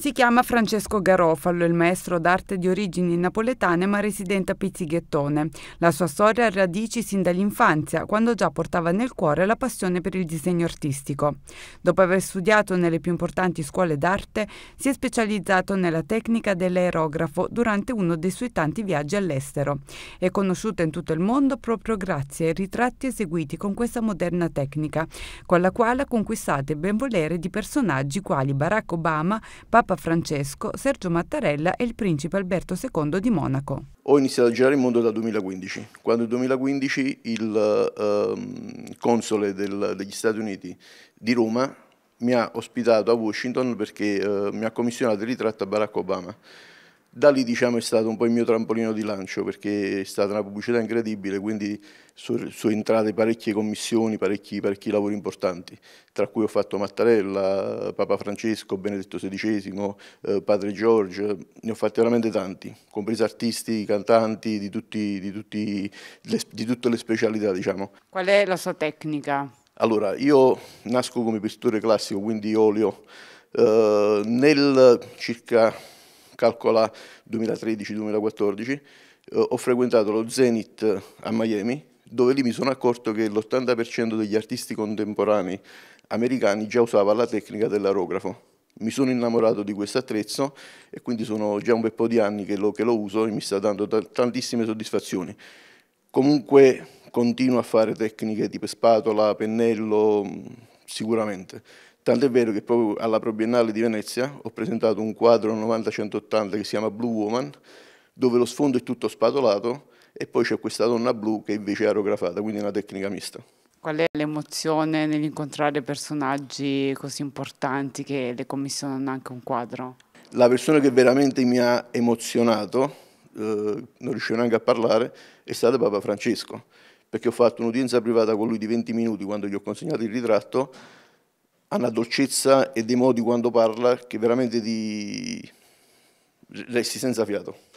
Si chiama Francesco Garofalo, il maestro d'arte di origini napoletane ma residente a Pizzighettone. La sua storia ha radici sin dall'infanzia, quando già portava nel cuore la passione per il disegno artistico. Dopo aver studiato nelle più importanti scuole d'arte, si è specializzato nella tecnica dell'aerografo durante uno dei suoi tanti viaggi all'estero. È conosciuto in tutto il mondo proprio grazie ai ritratti eseguiti con questa moderna tecnica, con la quale ha conquistato il benvolere di personaggi quali Barack Obama, Papa Papa Francesco, Sergio Mattarella e il principe Alberto II di Monaco. Ho iniziato a girare il mondo dal 2015, quando nel 2015 il ehm, console del, degli Stati Uniti di Roma mi ha ospitato a Washington perché eh, mi ha commissionato il ritratto a Barack Obama da lì diciamo, è stato un po' il mio trampolino di lancio perché è stata una pubblicità incredibile, quindi sono entrate parecchie commissioni, parecchi, parecchi, lavori importanti, tra cui ho fatto Mattarella, Papa Francesco, Benedetto XVI, eh, Padre Giorgio, ne ho fatti veramente tanti, compresi artisti, cantanti di, tutti, di, tutti le, di tutte le specialità. Diciamo. Qual è la sua tecnica? Allora, io nasco come pittore classico, quindi olio. Eh, nel circa calcola 2013-2014, eh, ho frequentato lo Zenith a Miami, dove lì mi sono accorto che l'80% degli artisti contemporanei americani già usava la tecnica dell'arografo. Mi sono innamorato di questo attrezzo e quindi sono già un bel po' di anni che lo, che lo uso e mi sta dando tantissime soddisfazioni. Comunque continuo a fare tecniche tipo spatola, pennello, mm, sicuramente. Tant'è vero che proprio alla Probiennale di Venezia ho presentato un quadro 90-180 che si chiama Blue Woman, dove lo sfondo è tutto spatolato e poi c'è questa donna blu che invece è aerografata, quindi è una tecnica mista. Qual è l'emozione nell'incontrare personaggi così importanti che le commissionano anche un quadro? La persona che veramente mi ha emozionato, eh, non riuscivo neanche a parlare, è stata Papa Francesco, perché ho fatto un'udienza privata con lui di 20 minuti quando gli ho consegnato il ritratto ha una dolcezza e dei modi quando parla che veramente ti resti senza fiato.